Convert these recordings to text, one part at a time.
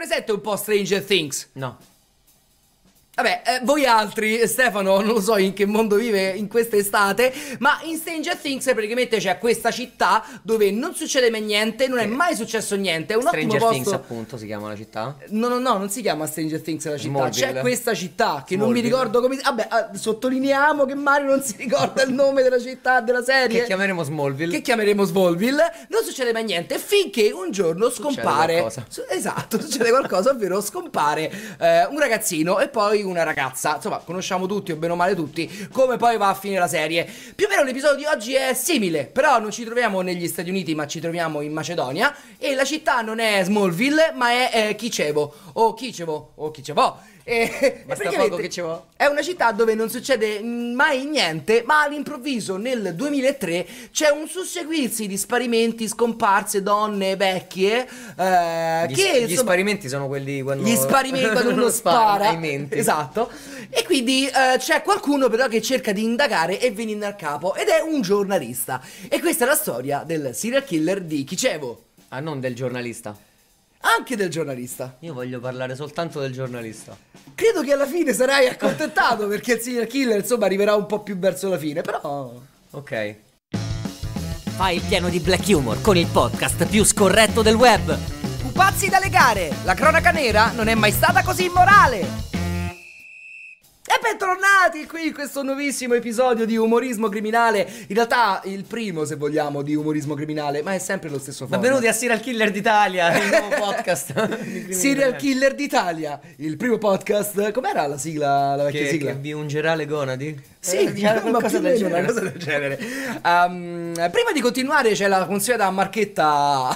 presente un po' Stranger Things? No. Vabbè, eh, voi altri, Stefano, non lo so in che mondo vive in quest'estate, ma in Stranger Things praticamente c'è questa città dove non succede mai niente, non è mai successo niente. È un Stranger ottimo Things, posto. appunto, si chiama la città? No, no, no, non si chiama Stranger Things la città. Smallville. C'è questa città che non mi ricordo come si. Vabbè, ah, sottolineiamo che Mario non si ricorda il nome della città, della serie. Che chiameremo Smallville. Che chiameremo Smallville. Non succede mai niente finché un giorno Succede scompare. qualcosa. esatto, succede qualcosa, ovvero scompare eh, un ragazzino e poi un una ragazza. Insomma, conosciamo tutti o bene o male tutti come poi va a fine la serie. Più o meno l'episodio di oggi è simile, però non ci troviamo negli Stati Uniti, ma ci troviamo in Macedonia e la città non è Smallville, ma è eh, Kicevo o Kicevo o Kicevo e, eh, Basta poco che ci vuole. È una città dove non succede mai niente, ma all'improvviso nel 2003 c'è un susseguirsi di sparimenti, scomparse, donne, vecchie. Eh, gli, che, gli sparimenti sono quelli quando... Gli sparimenti quando uno spara. Esatto. E quindi eh, c'è qualcuno però che cerca di indagare e venirne al capo ed è un giornalista. E questa è la storia del serial killer di Kicevo. Ah, non del giornalista anche del giornalista. Io voglio parlare soltanto del giornalista. Credo che alla fine sarai accontentato perché il serial killer, insomma, arriverà un po' più verso la fine, però... Ok. Fai il pieno di black humor con il podcast più scorretto del web. Pupazzi da legare! La cronaca nera non è mai stata così immorale! E bentornati qui in questo nuovissimo episodio di Umorismo Criminale. In realtà il primo, se vogliamo, di Umorismo Criminale, ma è sempre lo stesso Benvenuti a Serial Killer d'Italia, il nuovo podcast. Serial Killer d'Italia, il primo podcast. Com'era la sigla, la vecchia che, sigla? Che vi ungerà le gonadi? Sì, eh, diciamo qualcosa del genere. Una cosa del genere. Um, prima di continuare c'è la consueta marchetta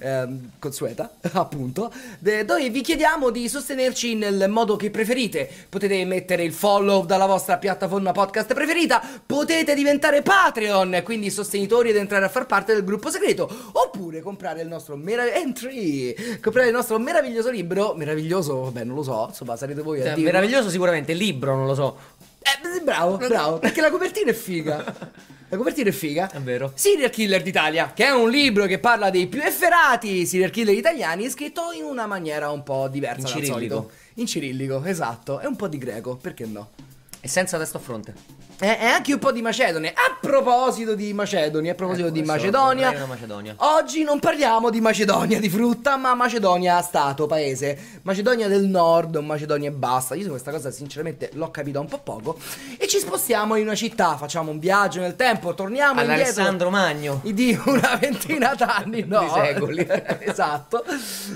um, consueta, appunto, dove vi chiediamo di sostenerci nel modo che preferite. Potete mettere il follow dalla vostra piattaforma podcast preferita, potete diventare Patreon, quindi sostenitori ed entrare a far parte del gruppo segreto, oppure comprare il nostro entry, comprare il nostro meraviglioso libro, meraviglioso, vabbè, non lo so, insomma, sarete voi a cioè, dire. Meraviglioso sicuramente, libro, non lo so. Eh, bravo, bravo, perché la copertina è figa. La copertina è figa. È vero. Serial Killer d'Italia, che è un libro che parla dei più efferati serial killer italiani, scritto in una maniera un po' diversa in cirillico. solito. In cirillico, esatto. E un po' di greco, perché no? E senza testo a fronte è eh, eh, anche un po' di Macedone. A proposito di Macedoni, a proposito eh, di Macedonia, Macedonia, oggi non parliamo di Macedonia di frutta, ma Macedonia Stato, paese. Macedonia del Nord, Macedonia e basta. Io su questa cosa sinceramente l'ho capita un po' poco. E ci spostiamo in una città, facciamo un viaggio nel tempo, torniamo Ad indietro. Alessandro Magno. Di una ventina d'anni, no. di secoli. esatto.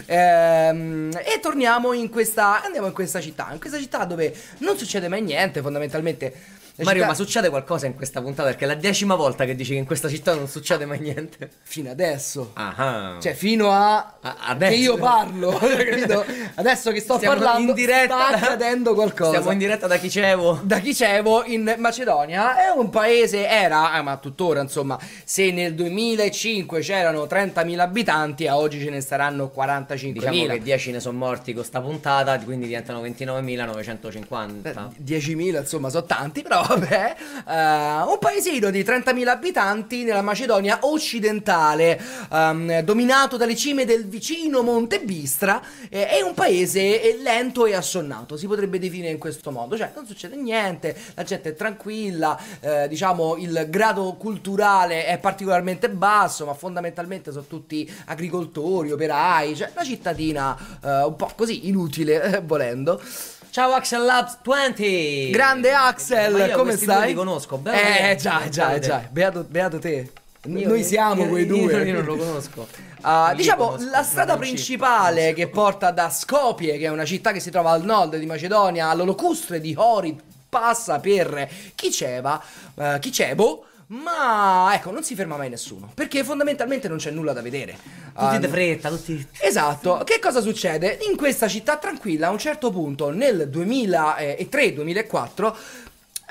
Ehm, e torniamo in questa, andiamo in questa città, in questa città dove non succede mai niente fondamentalmente Mario, città... ma succede qualcosa in questa puntata? Perché è la decima volta che dici che in questa città non succede mai niente. Fino adesso. Aha. Ah. Cioè, fino a... a Che io parlo, cioè, capito? Adesso che sto Stiamo parlando in diretta. sta accadendo qualcosa. Siamo in diretta da Chicevo. Da Chicevo, in Macedonia. È un paese, era, eh, ma tuttora, insomma, se nel 2005 c'erano 30.000 abitanti, a oggi ce ne saranno 45.000. Diciamo che 10 ne sono morti con questa puntata, quindi diventano 29.950. 10.000, insomma, sono tanti, però robe, eh, un paesino di 30.000 abitanti nella Macedonia occidentale, ehm, dominato dalle cime del vicino Monte Bistra, eh, è un paese eh, lento e assonnato, si potrebbe definire in questo modo, cioè non succede niente, la gente è tranquilla, eh, diciamo il grado culturale è particolarmente basso, ma fondamentalmente sono tutti agricoltori, operai, cioè una cittadina eh, un po' così inutile eh, volendo. Ciao Axel Labs 20. Grande Axel, Ma io come stai? Io conosco, bello. Eh, già, già, già. Beato, beato te. Io, Noi siamo io, quei due. Io non lo conosco. Uh, diciamo conosco, la strada principale che porta da Skopje, che è una città che si trova al nord di Macedonia, all'olocustre di Hori, passa per Kiceva, uh, eh, Kicevo ma ecco, non si ferma mai nessuno. Perché fondamentalmente non c'è nulla da vedere. Tutti um, di fretta, tutti. Esatto. Che cosa succede? In questa città tranquilla, a un certo punto, nel 2003-2004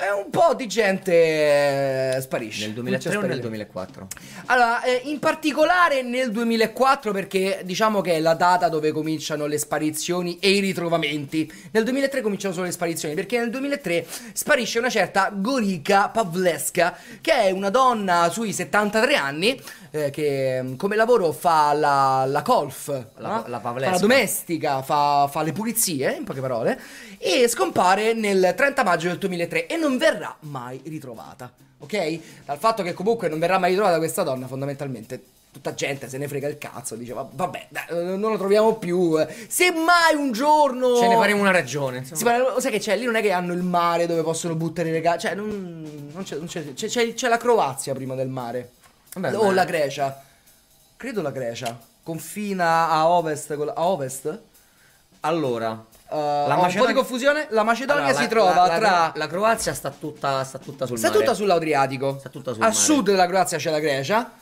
eh, un po' di gente eh, sparisce. Nel 2003 o nel 2004? Allora, eh, in particolare nel 2004 perché diciamo che è la data dove cominciano le sparizioni e i ritrovamenti. Nel 2003 cominciano solo le sparizioni perché nel 2003 sparisce una certa Gorica Pavleska che è una donna sui 73 anni eh, che mm, come lavoro fa la, la colf, la, no? la, fa la domestica, fa, fa le pulizie, in poche parole, e scompare nel 30 maggio del 2003 e non non verrà mai ritrovata. Ok? Dal fatto che comunque non verrà mai ritrovata questa donna, fondamentalmente tutta gente se ne frega il cazzo, dice vabbè, dai, non lo troviamo più. Eh. Se mai un giorno ce ne faremo una ragione, insomma. Parla, sai che c'è lì non è che hanno il mare dove possono buttare le ragazzi, cioè non, non c'è, non c'è, c'è, c'è, la Croazia prima del mare. Vabbè, o beh. la Grecia. Credo la Grecia confina a ovest a ovest? Allora, Uh, eh, Macedonia... Un po' di confusione. La Macedonia allora, si la, trova la, tra. La Croazia sta tutta, sta tutta sul sta mare. Tutta sull'Adriatico. Sta tutta sul A mare. sud della Croazia c'è la Grecia.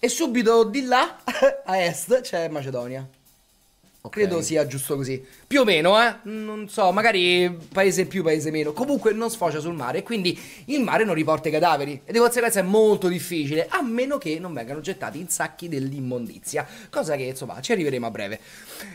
E subito di là, a est, c'è Macedonia. Okay. Credo sia giusto così. Più o meno, eh? Mm. Non so, magari paese più, paese meno. Comunque non sfocia sul mare e quindi il mare non riporta i cadaveri. E di conseguenza è molto difficile, a meno che non vengano gettati in sacchi dell'immondizia. Cosa che, insomma, ci arriveremo a breve.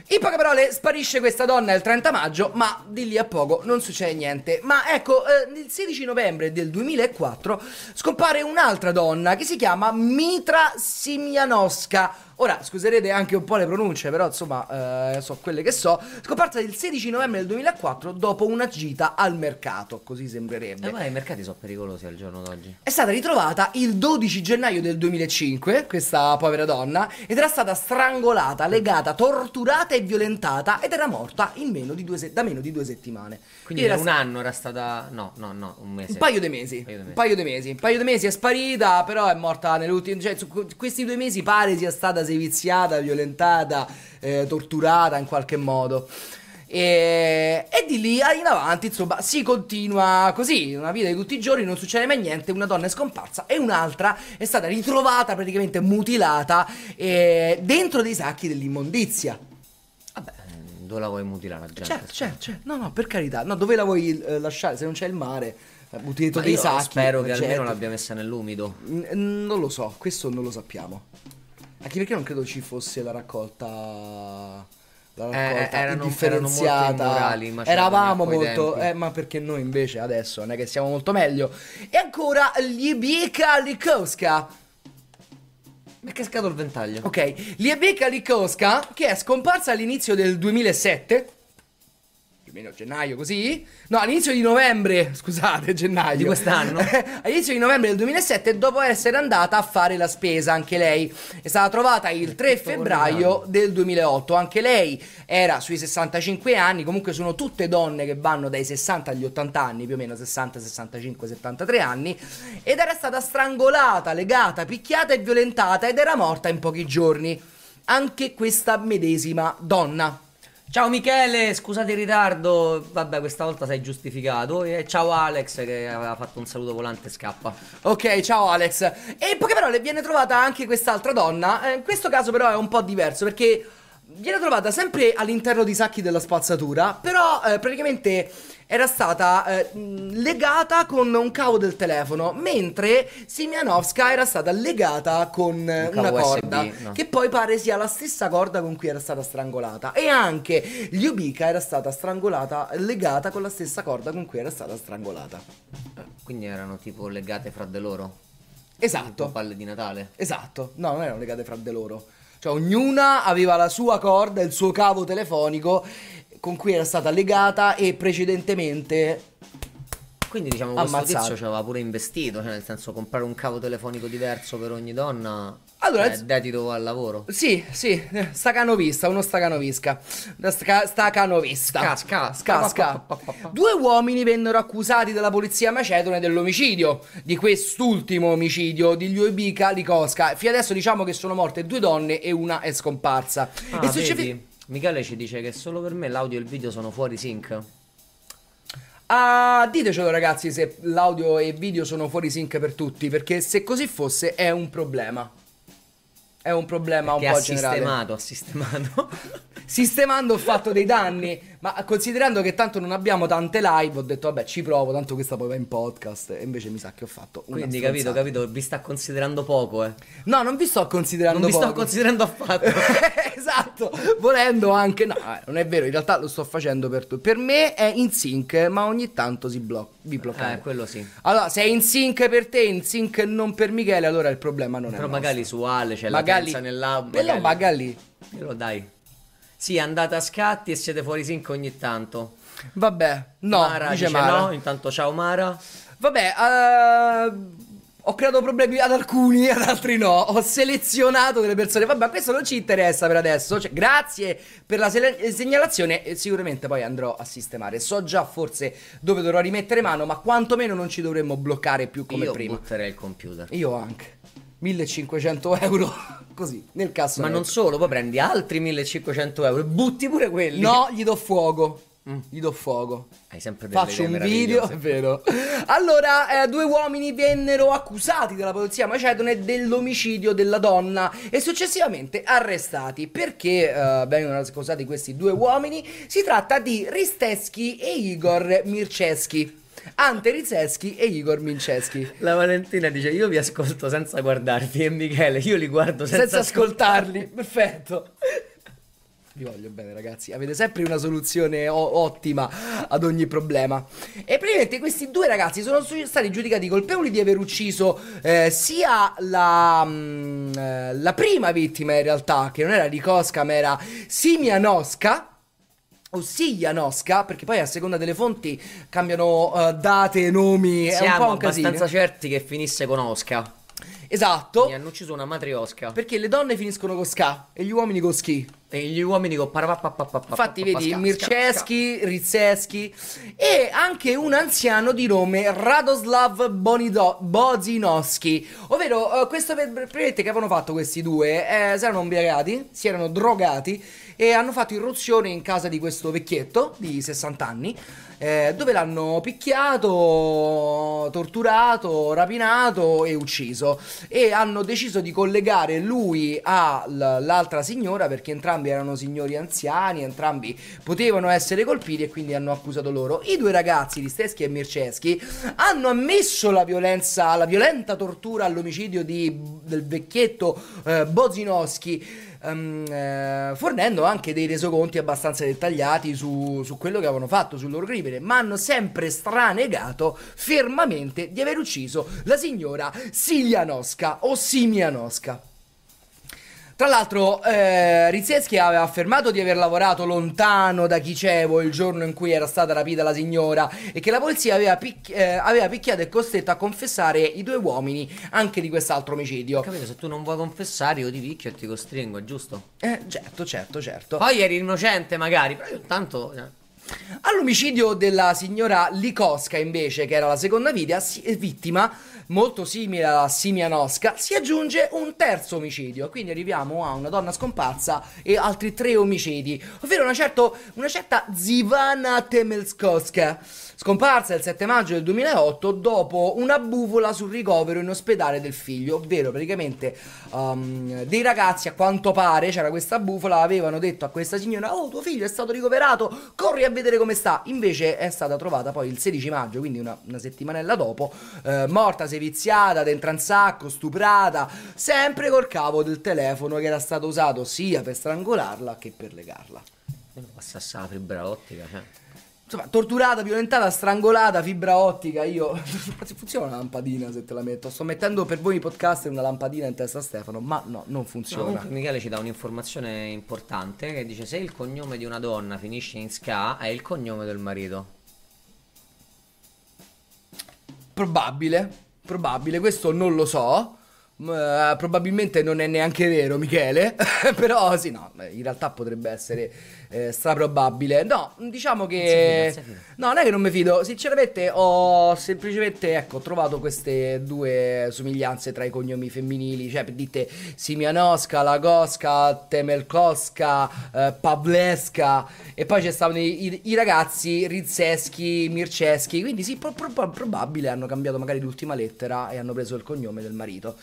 In poche parole, sparisce questa donna il 30 maggio, ma di lì a poco non succede niente. Ma ecco, eh, il 16 novembre del 2004 scompare un'altra donna che si chiama Mitra Simianowska. Ora, scuserete anche un po' le pronunce, però insomma, eh, so quelle che so. Scompare parta il 16 novembre del 2004 dopo una gita al mercato, così sembrerebbe. Eh, ma i mercati sono pericolosi al giorno d'oggi. È stata ritrovata il 12 gennaio del 2005, questa povera donna, ed era stata strangolata, legata, torturata e violentata ed era morta meno se- da meno di due settimane. Quindi era un anno era stata... no, no, no, un mese. Un paio di mesi. Un paio di mesi. Un paio di mesi è sparita, però è morta nell'ultimo... Cioè, su questi due mesi pare sia stata seviziata, violentata, eh, torturata in qualche modo. E, e, di lì in avanti, insomma, si continua così, una vita di tutti i giorni, non succede mai niente, una donna è scomparsa e un'altra è stata ritrovata praticamente mutilata eh, dentro dei sacchi dell'immondizia. Vabbè, mm, dove la vuoi mutilare la Certo, certo, certo, no, no, per carità, no, dove la vuoi eh, lasciare se non c'è il mare? Eh, butti dei sacchi. Spero che almeno l'abbia messa nell'umido. N- non lo so, questo non lo sappiamo. Anche perché non credo ci fosse la raccolta Esatto, eh, eh, erano, differenziata. Eravamo molto, eh, ma perché noi invece adesso non è che siamo molto meglio. E ancora Liebika Likowska. Mi è cascato il ventaglio. Ok, Liebika Likowska che è scomparsa all'inizio del 2007 più o meno gennaio così, no all'inizio di novembre, scusate gennaio di quest'anno, all'inizio di novembre del 2007 dopo essere andata a fare la spesa anche lei, è stata trovata il 3 febbraio del 2008, anche lei era sui 65 anni, comunque sono tutte donne che vanno dai 60 agli 80 anni, più o meno 60, 65, 73 anni, ed era stata strangolata, legata, picchiata e violentata ed era morta in pochi giorni, anche questa medesima donna. Ciao Michele, scusate il ritardo, vabbè questa volta sei giustificato e ciao Alex che aveva fatto un saluto volante e scappa. Ok, ciao Alex. E in poche parole viene trovata anche quest'altra donna, eh, in questo caso però è un po' diverso perché viene trovata sempre all'interno di sacchi della spazzatura, però eh, praticamente era stata eh, legata con un cavo del telefono, mentre Simianovska era stata legata con eh, un una corda, USB, no. che poi pare sia la stessa corda con cui era stata strangolata. E anche Lyubica era stata strangolata, legata con la stessa corda con cui era stata strangolata. Quindi erano tipo legate fra di loro? Esatto. Tipo palle di Natale? Esatto, no, non erano legate fra di loro. Cioè ognuna aveva la sua corda, il suo cavo telefonico con cui era stata legata e precedentemente quindi diciamo Ammazzato. questo tizio ci aveva pure investito, cioè nel senso comprare un cavo telefonico diverso per ogni donna allora, eh, dedito al lavoro. Sì, sì, stacanovista, uno stacanovisca. Staca, stacanovista. Casca, casca. Due uomini vennero accusati dalla polizia macedone dell'omicidio, di quest'ultimo omicidio di Ljubica Likosca. Fino adesso diciamo che sono morte due donne e una è scomparsa. Ah, e succede... Michele ci dice che solo per me l'audio e il video sono fuori sync. Ah, ditecelo ragazzi se l'audio e il video sono fuori sync per tutti, perché se così fosse è un problema. È un problema Perché un po' ha generale. sistemato, ha sistemato. Sistemando ho fatto dei danni ma considerando che tanto non abbiamo tante live, ho detto vabbè ci provo, tanto questa poi va in podcast. E invece mi sa che ho fatto una Quindi capito, stronzata. capito, vi sta considerando poco, eh. No, non vi sto considerando Non vi sto considerando affatto. esatto, volendo anche... No, eh, non è vero, in realtà lo sto facendo per tu. Per me è in sync, ma ogni tanto si blocca, vi blocca. Eh, quello sì. Allora, se è in sync per te, in sync non per Michele, allora il problema non Però è Però magari nostro. su Ale c'è la magari... nell'albo. Magari... Però magari... Però dai. Sì, andate a scatti e siete fuori sync ogni tanto. Vabbè, no, Mara dice, dice Mara. no, intanto ciao Mara. Vabbè, uh, ho creato problemi ad alcuni, ad altri no. Ho selezionato delle persone. Vabbè, questo non ci interessa per adesso. Cioè, grazie per la se- eh, segnalazione. Sicuramente poi andrò a sistemare. So già forse dove dovrò rimettere mano, ma quantomeno non ci dovremmo bloccare più come Io prima. Io butterei il computer. Io anche. 1500 euro così nel caso Ma non solo, poi prendi altri 1500 euro e butti pure quelli. No, gli do fuoco. Mm. Gli do fuoco. Hai sempre delle Faccio un video, è vero. Allora, eh, due uomini vennero accusati dalla polizia macedone dell'omicidio della donna e successivamente arrestati. Perché eh, vengono accusati questi due uomini? Si tratta di Risteschi e Igor Mirceschi. Ante Rizeschi e Igor Minceschi. La Valentina dice io vi ascolto senza guardarvi e Michele io li guardo senza, senza ascoltarli. Perfetto. Vi voglio bene, ragazzi. Avete sempre una soluzione o- ottima ad ogni problema. E praticamente questi due ragazzi sono su- stati giudicati colpevoli di aver ucciso eh, sia la, mh, mm, eh, la prima vittima, in realtà, che non era Ricosca, ma era Simianosca ossia Nosca, perché poi a seconda delle fonti cambiano uh, date, nomi, Siamo è un po' un abbastanza certi che finisse con Oscar. Esatto. Mi hanno ucciso una matriosca. Perché le donne finiscono con ska e gli uomini con schi. E gli uomini con parapapapapapapa. Infatti, vedi, Mirceschi, Rizzeschi e anche un anziano di nome Radoslav Bonido- Bozinowski. Ovvero, eh, questo prete che avevano fatto questi due eh, si erano ubriacati, si erano drogati e hanno fatto irruzione in casa di questo vecchietto di 60 anni eh, dove l'hanno picchiato, torturato, rapinato e ucciso. E hanno deciso di collegare lui all'altra signora perché entrambi erano signori anziani, entrambi potevano essere colpiti e quindi hanno accusato loro. I due ragazzi, Listeschi e Mirceschi, hanno ammesso la violenza, la violenta tortura all'omicidio di, del vecchietto eh, Bozinowski um, eh, fornendo anche dei resoconti abbastanza dettagliati su, su quello che avevano fatto, sul loro crimine, ma hanno sempre stranegato fermamente di aver ucciso la signora Silianosca o Simianosca. Tra l'altro, eh, Rizzeschi aveva affermato di aver lavorato lontano da Chicevo il giorno in cui era stata rapita la signora e che la polizia aveva, pic- eh, aveva picchiato e costretto a confessare i due uomini anche di quest'altro omicidio. Capito, se tu non vuoi confessare io ti picchio e ti costringo, è giusto? Eh, certo, certo, certo. Poi eri innocente magari, però io intanto... Eh. All'omicidio della signora Likoska, invece, che era la seconda vidia, si- eh, vittima, molto simile alla Simianosca, si aggiunge un terzo omicidio. Quindi arriviamo a una donna scomparsa e altri tre omicidi, ovvero una, certo, una certa Zivana Temelskoska, scomparsa il 7 maggio del 2008 dopo una buvola sul ricovero in ospedale del figlio, ovvero praticamente um, dei ragazzi a quanto pare c'era questa bufola, avevano detto a questa signora "Oh, tuo figlio è stato ricoverato, corri a vedere come sta". Invece è stata trovata poi il 16 maggio, quindi una, una settimanella dopo, eh, morta 6 viziata, dentro un sacco, stuprata, sempre col cavo del telefono che era stato usato sia per strangolarla che per legarla. passassa eh, la fibra ottica, cioè. Insomma, torturata, violentata, strangolata, fibra ottica, io... funziona una lampadina se te la metto? Sto mettendo per voi i podcast una lampadina in testa a Stefano, ma no, non funziona. No, Michele ci dà un'informazione importante che dice se il cognome di una donna finisce in ska è il cognome del marito. Probabile. Probabile, questo non lo so. Uh, probabilmente non è neanche vero, Michele. però sì, no, in realtà potrebbe essere eh, straprobabile. No, diciamo che... Grazie, grazie, no, non è che non mi fido. Sinceramente ho semplicemente, ecco, trovato queste due somiglianze tra i cognomi femminili. Cioè, dite Simianoska, Lagoska, Temelkoska, eh, Pavleska. E poi ci stavano i, i, i, ragazzi Rizzeschi, Mirceschi. Quindi sì, pro, pro, probabile hanno cambiato magari l'ultima lettera e hanno preso il cognome del marito.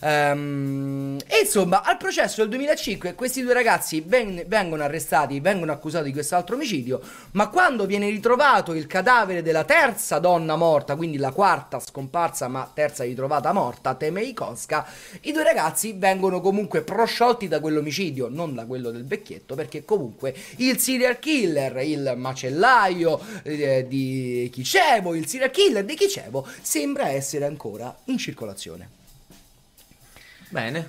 Ehm, e insomma, al processo del 2005 questi due ragazzi ven- vengono arrestati, vengono accusati di quest'altro omicidio, ma quando viene ritrovato il cadavere della terza donna morta, quindi la quarta scomparsa ma terza ritrovata morta, Temei Koska, i due ragazzi vengono comunque prosciolti da quell'omicidio, non da quello del vecchietto, perché comunque il serial killer, il macellaio eh, di Chicevo, il serial killer di Chicevo, sembra essere ancora in circolazione. Bene.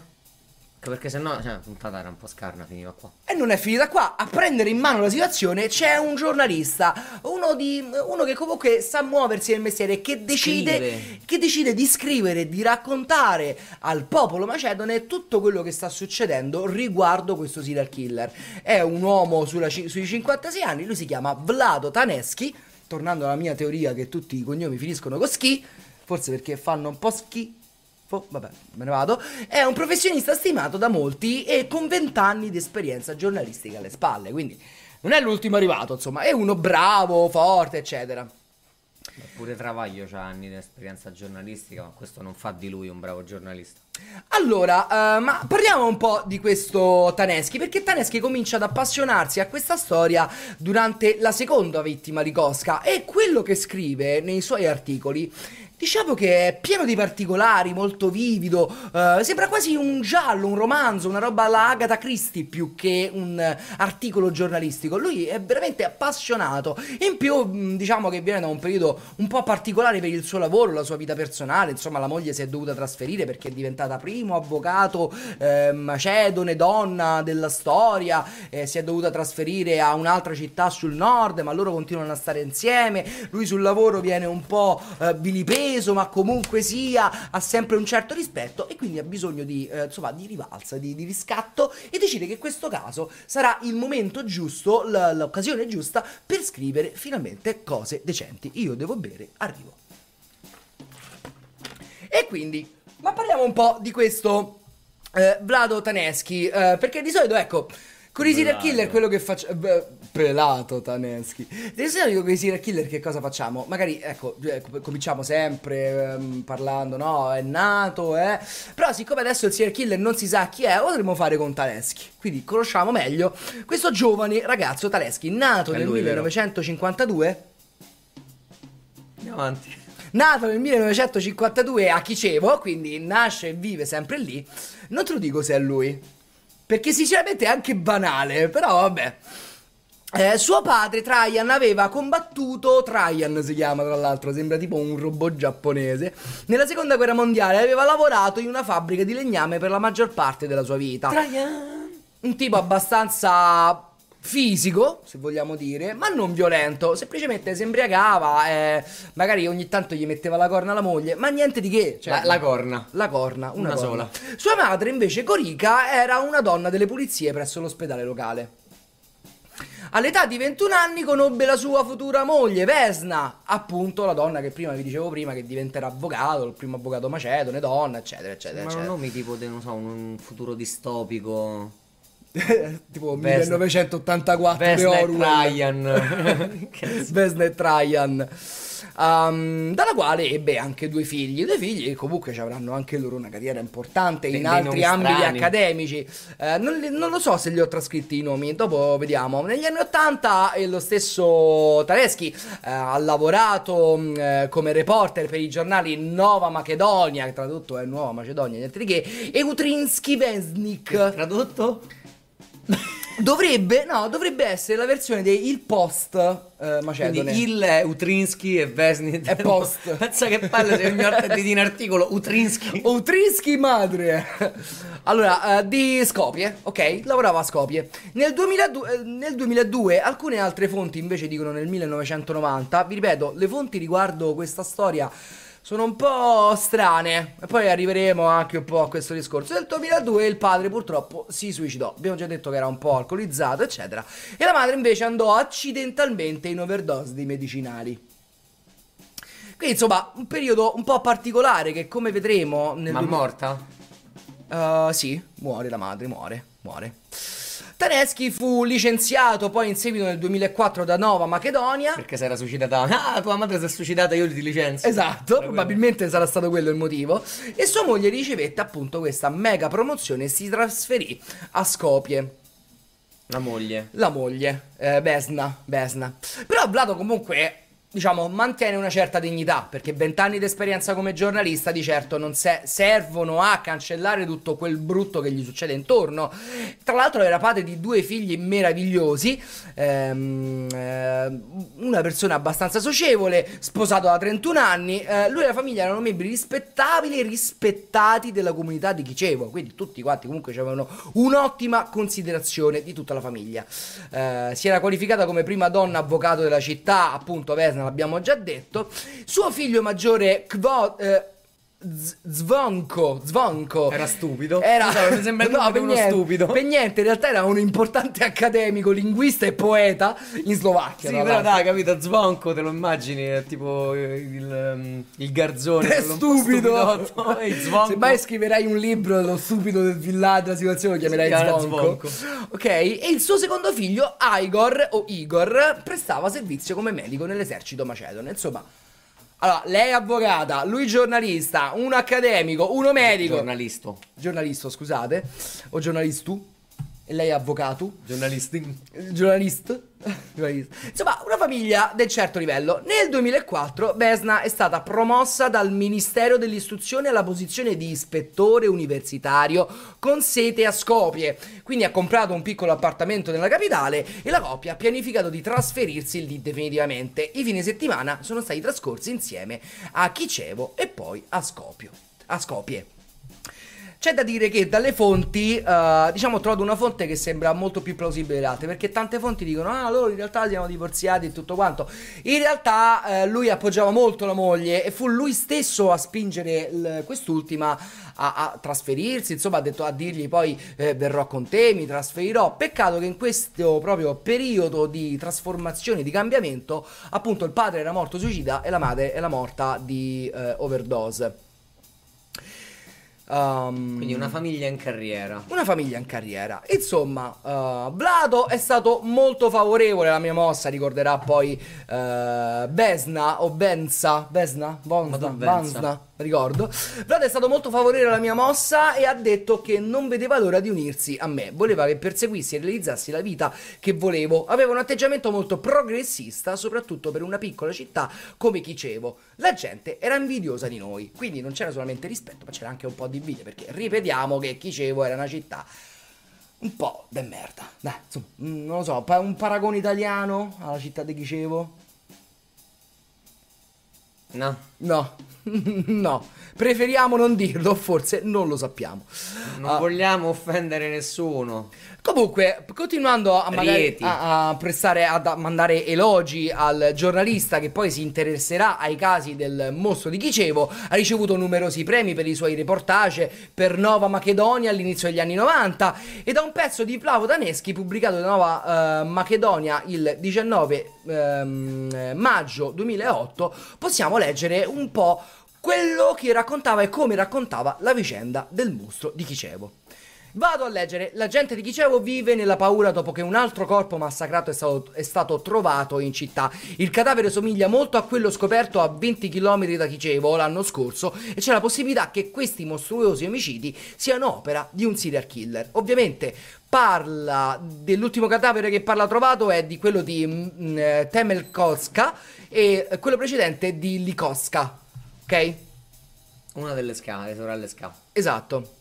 perché sennò cioè, la puntata era un po' scarna, finiva qua. E non è finita qua. A prendere in mano la situazione c'è un giornalista, uno, di, uno che comunque sa muoversi nel mestiere, che decide, che decide, di scrivere, di raccontare al popolo macedone tutto quello che sta succedendo riguardo questo serial killer. È un uomo sulla, sui 56 anni, lui si chiama Vlado Taneschi. Tornando alla mia teoria che tutti i cognomi finiscono con schi, forse perché fanno un po' schi Oh, vabbè, me ne vado. È un professionista stimato da molti e con vent'anni di esperienza giornalistica alle spalle, quindi non è l'ultimo arrivato, insomma, è uno bravo, forte, eccetera. Eppure Travaglio ha anni di esperienza giornalistica, ma questo non fa di lui un bravo giornalista. Allora, eh, ma parliamo un po' di questo Taneschi, perché Taneschi comincia ad appassionarsi a questa storia durante la seconda vittima di Cosca e quello che scrive nei suoi articoli Diciamo che è pieno di particolari, molto vivido, eh, sembra quasi un giallo, un romanzo, una roba alla Agatha Christie più che un articolo giornalistico. Lui è veramente appassionato. In più, mm, diciamo che viene da un periodo un po' particolare per il suo lavoro, la sua vita personale. Insomma, la moglie si è dovuta trasferire perché è diventata primo avvocato eh, macedone, donna della storia. Eh, si è dovuta trasferire a un'altra città sul nord, ma loro continuano a stare insieme. Lui sul lavoro viene un po' eh, vilipendiato preso, ma comunque sia, ha sempre un certo rispetto e quindi ha bisogno di, eh, insomma, di rivalsa, di, di, riscatto e decide che questo caso sarà il momento giusto, l'occasione giusta per scrivere finalmente cose decenti. Io devo bere, arrivo. E quindi, ma parliamo un po' di questo eh, Vlado Taneschi, eh, perché di solito, ecco, Curiosity i killer quello che faccio... Eh, spelato Taneschi. Di solito con i serial killer che cosa facciamo? Magari, ecco, eh, cominciamo sempre ehm, parlando, no, è nato, eh. Però siccome adesso il serial killer non si sa chi è, lo dovremmo fare con Taneschi. Quindi conosciamo meglio questo giovane ragazzo Taneschi, nato è nel 1952. Vero. Andiamo avanti nato nel 1952 a Chicevo, quindi nasce e vive sempre lì. Non te lo dico se è lui, perché sinceramente è anche banale, però vabbè. Eh, suo padre Traian aveva combattuto, Traian si chiama tra l'altro, sembra tipo un robot giapponese, nella seconda guerra mondiale aveva lavorato in una fabbrica di legname per la maggior parte della sua vita. Traian! Un tipo abbastanza fisico, se vogliamo dire, ma non violento, semplicemente si embriagava, eh, magari ogni tanto gli metteva la corna alla moglie, ma niente di che. Cioè, la, la corna. La corna, una, una corna. sola. Sua madre invece, Corica, era una donna delle pulizie presso l'ospedale locale. All'età di 21 anni conobbe la sua futura moglie, Vesna, appunto la donna che prima vi dicevo prima che diventerà avvocato, il primo avvocato macedone, donna, eccetera, eccetera. Ma eccetera. nomi tipo, non so, un futuro distopico. tipo Vesna. 1984 Vesna e Ryan. Vesna e Traian um, dalla quale ebbe anche due figli. Due figli che comunque ci avranno anche loro una carriera importante in altri ambiti strani. accademici. Uh, non, non, lo so se li ho trascritti i nomi, dopo vediamo. Negli anni 80 eh, lo stesso Tareschi uh, eh, ha lavorato uh, come reporter per i giornali Nova Macedonia, tradotto è Nuova Macedonia, niente di che, e Utrinsky Vesnik. Tradotto? Dovrebbe, no, dovrebbe essere la versione di il post eh, Macedone. Quindi il è Utrinsky e Vesnit. È post. Pensa che palle se ogni volta ti di un articolo Utrinsky. Utrinsky madre. Allora, eh, di Scopie, ok? Lavorava a Scopie. Nel 2002, eh, nel 2002 alcune altre fonti invece dicono nel 1990. Vi ripeto, le fonti riguardo questa storia sono un po' strane. E poi arriveremo anche un po' a questo discorso. Nel 2002 il padre purtroppo si suicidò. Abbiamo già detto che era un po' alcolizzato, eccetera. E la madre invece andò accidentalmente in overdose di medicinali. Quindi insomma, un periodo un po' particolare che come vedremo... Nel Ma morta? Uh, sì, muore la madre, muore, muore. Taneschi fu licenziato poi in seguito nel 2004 da Nova Macedonia. Perché si era suicidata. Ah, tua madre si è suicidata, io ti licenzio. Esatto, era probabilmente quello. sarà stato quello il motivo. E sua moglie ricevette appunto questa mega promozione e si trasferì a Scopie. La moglie. La moglie, eh, Besna, Besna. Però Vlado comunque diciamo, mantiene una certa dignità, perché vent'anni di esperienza come giornalista di certo non se- servono a cancellare tutto quel brutto che gli succede intorno. Tra l'altro era padre di due figli meravigliosi, ehm, eh, una persona abbastanza socievole, sposato da 31 anni, eh, lui e la famiglia erano membri rispettabili e rispettati della comunità di Chicevo, quindi tutti quanti comunque avevano un'ottima considerazione di tutta la famiglia. Eh, si era qualificata come prima donna avvocato della città, appunto Vesna l'abbiamo già detto. Suo figlio maggiore Kvo, eh, z- Zvonko, Zvonko. Era stupido. Era no, no, per uno niente, stupido. Per niente, in realtà era un importante accademico, linguista e poeta in Slovacchia. Sì, però dai, capito, Zvonko te lo immagini, tipo il, ehm, il garzone. È stupido. Se mai scriverai un libro dello stupido del villaggio, la situazione lo chiamerai Zvonko. Zvonko. Ok, e il suo secondo figlio, Igor o Igor, prestava servizio come medico nell'esercito macedone. Insomma, allora, lei è avvocata, lui giornalista, uno accademico, uno medico. Giornalista. Giornalista, scusate. O giornalistu lei è avvocato. Giornalista. Giornalista. Insomma, una famiglia del certo livello. Nel 2004 Besna è stata promossa dal Ministero dell'Istruzione alla posizione di ispettore universitario con sete a Scopie. Quindi ha comprato un piccolo appartamento nella capitale e la coppia ha pianificato di trasferirsi lì definitivamente. I fine settimana sono stati trascorsi insieme a Chicevo e poi a Skopje. A Scopie. C'è da dire che dalle fonti, uh, diciamo, ho trovato una fonte che sembra molto più plausibile dell'altra, perché tante fonti dicono, ah, loro in realtà siamo divorziati e tutto quanto. In realtà uh, lui appoggiava molto la moglie e fu lui stesso a spingere l- quest'ultima a-, a, trasferirsi, insomma, ha detto a dirgli poi eh, verrò con te, mi trasferirò. Peccato che in questo proprio periodo di trasformazione, di cambiamento, appunto il padre era morto suicida e la madre era morta di eh, overdose. Um, Quindi una famiglia in carriera. Una famiglia in carriera. Insomma, uh, Vlado è stato molto favorevole alla mia mossa, ricorderà poi uh, eh, Besna o Benza. Besna? Bonza, Bonza ricordo. Vlad è stato molto favorevole alla mia mossa e ha detto che non vedeva l'ora di unirsi a me. Voleva che perseguissi e realizzassi la vita che volevo. Aveva un atteggiamento molto progressista, soprattutto per una piccola città come Chicevo. La gente era invidiosa di noi, quindi non c'era solamente rispetto, ma c'era anche un po' di invidia, perché ripetiamo che Chicevo era una città un po' de merda. Dai, insomma, non lo so, un paragone italiano alla città di Chicevo? No. No. no. Preferiamo non dirlo, forse non lo sappiamo. Non uh, vogliamo offendere nessuno. Comunque, continuando a, magari, a, a, prestare, ad, a mandare elogi al giornalista che poi si interesserà ai casi del mostro di Chicevo, ha ricevuto numerosi premi per i suoi reportage per Nova Macedonia all'inizio degli anni 90 e da un pezzo di Plavo Daneschi pubblicato da Nova eh, Macedonia il 19 eh, maggio 2008 possiamo leggere un po' quello che raccontava e come raccontava la vicenda del mostro di Chicevo. Vado a leggere. La gente di Chicevo vive nella paura dopo che un altro corpo massacrato è stato, è stato, trovato in città. Il cadavere somiglia molto a quello scoperto a 20 km da Chicevo l'anno scorso e c'è la possibilità che questi mostruosi omicidi siano opera di un serial killer. Ovviamente parla dell'ultimo cadavere che parla trovato è di quello di mh, mm, mm, eh, Temelkoska e quello precedente di Likoska. Ok? Una delle ska, le sorelle ska. Esatto.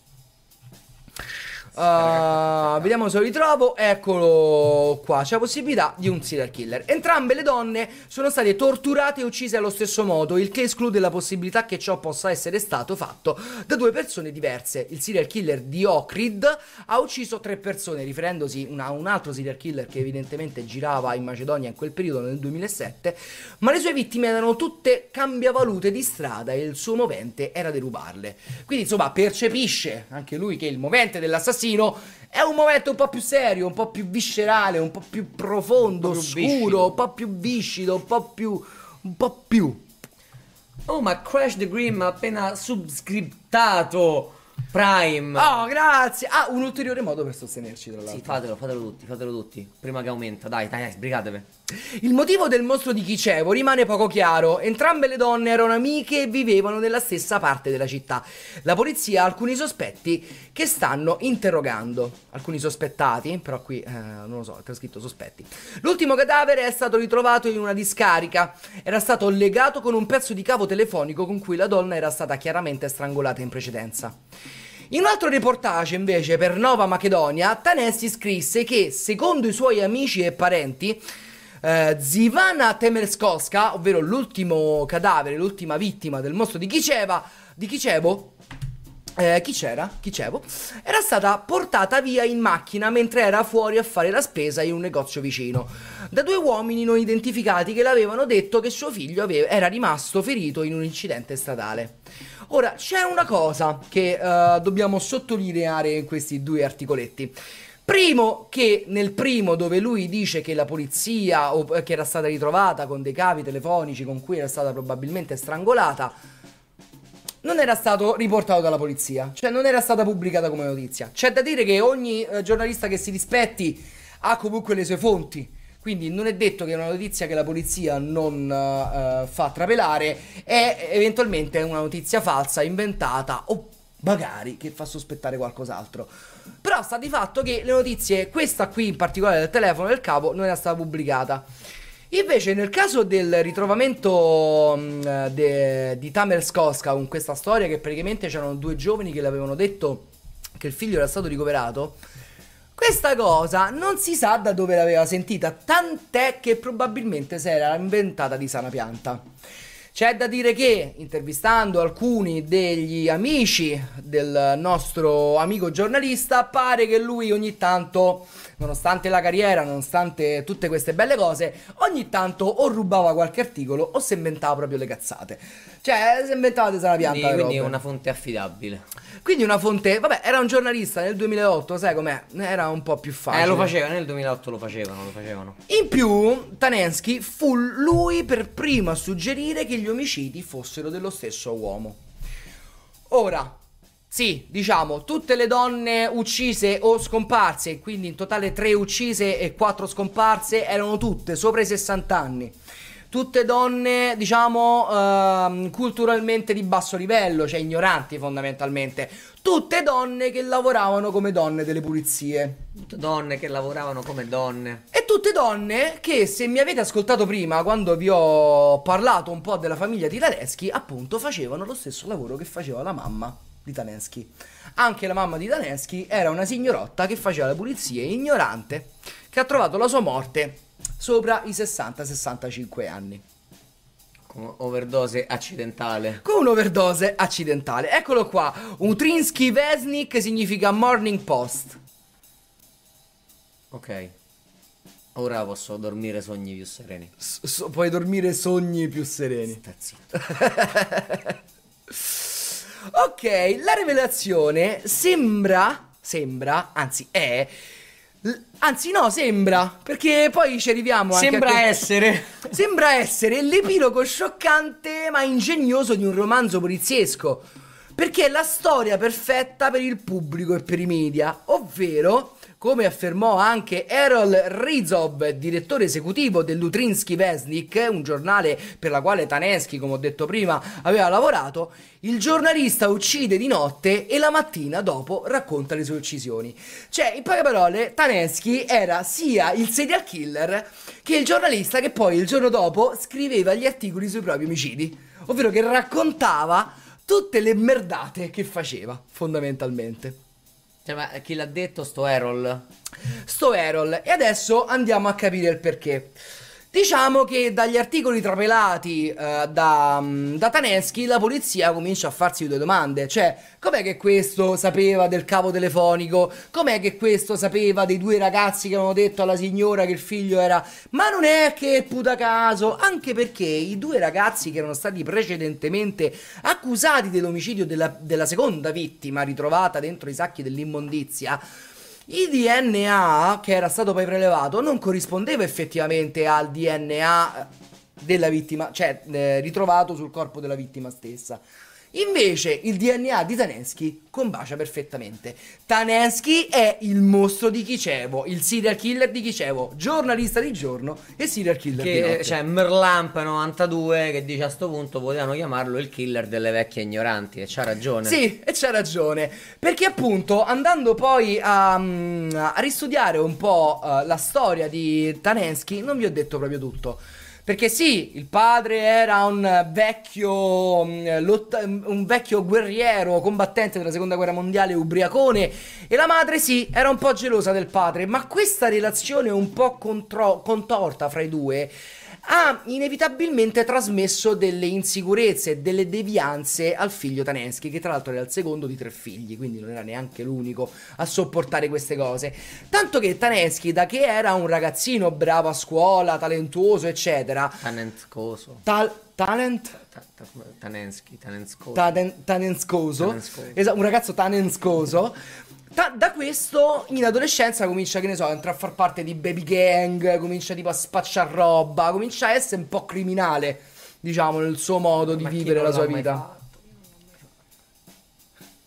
Uh, vediamo se lo ritrovo. Eccolo qua. C'è la possibilità di un serial killer. Entrambe le donne sono state torturate e uccise allo stesso modo, il che esclude la possibilità che ciò possa essere stato fatto da due persone diverse. Il serial killer di Ocrid ha ucciso tre persone, riferendosi a un altro serial killer che evidentemente girava in Macedonia in quel periodo nel 2007, ma le sue vittime erano tutte cambiavalute di strada e il suo movente era derubarle. Quindi insomma percepisce anche lui che il movente dell'assassino ragazzino, è un momento un po' più serio, un po' più viscerale, un po' più profondo, un po più scuro, viscido. un po' più viscido, un po' più... un po' più... Oh, ma Crash the Grim ha appena subscriptato Prime. Oh, grazie. Ah, un ulteriore modo per sostenerci, tra l'altro. Sì, fatelo, fatelo tutti, fatelo tutti. Prima che aumenta. Dai, dai, dai, sbrigatevi. Il motivo del mostro di Kicevo rimane poco chiaro. Entrambe le donne erano amiche e vivevano nella stessa parte della città. La polizia ha alcuni sospetti che stanno interrogando. Alcuni sospettati, però qui eh, non lo so, è scritto sospetti. L'ultimo cadavere è stato ritrovato in una discarica. Era stato legato con un pezzo di cavo telefonico con cui la donna era stata chiaramente strangolata in precedenza. In un altro reportage, invece, per Nova Macedonia, Tanessi scrisse che, secondo i suoi amici e parenti, eh, Zivana Temelskoska, ovvero l'ultimo cadavere, l'ultima vittima del mostro di Kicheva, di Kichevo, eh, chi c'era? Chicevo. Era stata portata via in macchina mentre era fuori a fare la spesa in un negozio vicino. Da due uomini non identificati che le avevano detto che suo figlio aveva, era rimasto ferito in un incidente stradale. Ora, c'è una cosa che uh, dobbiamo sottolineare in questi due articoletti. Primo che nel primo dove lui dice che la polizia eh, che era stata ritrovata con dei cavi telefonici con cui era stata probabilmente strangolata non era stato riportato dalla polizia, cioè non era stata pubblicata come notizia. C'è da dire che ogni eh, giornalista che si rispetti ha comunque le sue fonti. Quindi non è detto che una notizia che la polizia non eh, fa trapelare è eventualmente una notizia falsa, inventata o magari che fa sospettare qualcos'altro. Però sta di fatto che le notizie, questa qui in particolare del telefono del capo, non era stata pubblicata. Invece, nel caso del ritrovamento mm, de, di Tamer Skoska con questa storia, che praticamente c'erano due giovani che le avevano detto che il figlio era stato ricoverato. Questa cosa non si sa da dove l'aveva sentita, tant'è che probabilmente si era inventata di sana pianta. C'è da dire che intervistando alcuni degli amici del nostro amico giornalista, pare che lui ogni tanto nonostante la carriera, nonostante tutte queste belle cose, ogni tanto o rubava qualche articolo o si inventava proprio le cazzate. Cioè, si inventava tesa la pianta. Quindi, quindi una fonte affidabile. Quindi una fonte, vabbè, era un giornalista nel 2008, sai com'è? Era un po' più eh, facile. Eh, lo faceva, nel 2008 lo facevano, lo facevano. In più, Tanensky fu lui per primo a suggerire che gli omicidi fossero dello stesso uomo. Ora, sì, diciamo, tutte le donne uccise o scomparse, quindi in totale tre uccise e quattro scomparse, erano tutte sopra i 60 anni. Tutte donne, diciamo, ehm, culturalmente di basso livello, cioè ignoranti fondamentalmente. Tutte donne che lavoravano come donne delle pulizie. Tutte donne che lavoravano come donne. E tutte donne che, se mi avete ascoltato prima, quando vi ho parlato un po' della famiglia Tiradeschi, appunto facevano lo stesso lavoro che faceva la mamma di Tanensky. Anche la mamma di Tanensky era una signorotta che faceva le pulizie ignorante, che ha trovato la sua morte sopra i 60-65 anni. Con overdose accidentale. Con un'overdose accidentale. Eccolo qua, Utrinsky Vesnik significa Morning Post. Ok. Ora posso dormire sogni più sereni. S- so, puoi dormire sogni più sereni. Sta zitto. Ok, la rivelazione sembra, sembra, anzi è... Anzi no, sembra, perché poi ci arriviamo anche Sembra anche essere. sembra essere l'epilogo scioccante ma ingegnoso di un romanzo poliziesco, perché è la storia perfetta per il pubblico e per i media, ovvero come affermò anche Errol Rizov, direttore esecutivo dell'Utrinsky Vesnik, un giornale per la quale Taneschi, come ho detto prima, aveva lavorato, il giornalista uccide di notte e la mattina dopo racconta le sue uccisioni. Cioè, in poche parole, Taneschi era sia il serial killer che il giornalista che poi il giorno dopo scriveva gli articoli sui propri omicidi, ovvero che raccontava tutte le merdate che faceva, fondamentalmente. Cioè, ma chi l'ha detto sto Erol? Sto Erol. E adesso andiamo a capire il perché. Diciamo che dagli articoli trapelati uh, da, mm, da Taneschi la polizia comincia a farsi due domande, cioè com'è che questo sapeva del cavo telefonico, com'è che questo sapeva dei due ragazzi che avevano detto alla signora che il figlio era... Ma non è che puta caso, anche perché i due ragazzi che erano stati precedentemente accusati dell'omicidio della, della seconda vittima ritrovata dentro i sacchi dell'immondizia il DNA che era stato poi prelevato non corrispondeva effettivamente al DNA della vittima, cioè eh, ritrovato sul corpo della vittima stessa. Invece il DNA di Tanensky combacia perfettamente. Tanensky è il mostro di Kicevo, il serial killer di Kicevo, giornalista di giorno e serial killer che, di notte. Cioè Merlamp 92 che dice a questo punto potevano chiamarlo il killer delle vecchie ignoranti e c'ha ragione. Sì, e c'ha ragione, perché appunto andando poi a, mm, a ristudiare un po' eh, la storia di Tanensky non vi ho detto proprio tutto. Perché sì, il padre era un vecchio, mm, un vecchio guerriero, combattente della seconda guerra mondiale, ubriacone, e la madre sì, era un po' gelosa del padre, ma questa relazione un po' contro- contorta fra i due ha inevitabilmente trasmesso delle insicurezze e delle devianze al figlio Tanensky, che tra l'altro era il secondo di tre figli, quindi non era neanche l'unico a sopportare queste cose. Tanto che Tanensky, da che era un ragazzino bravo a scuola, talentuoso, eccetera, talentuoso. Tal- talent Tanensky, Tanenscoso. Tanen, un ragazzo tanenscoso Ta- da questo in adolescenza comincia, che ne so, a entrare a far parte di baby gang, comincia tipo a spacciar roba, comincia a essere un po' criminale, diciamo, nel suo modo di Ma vivere la sua vita. fatto?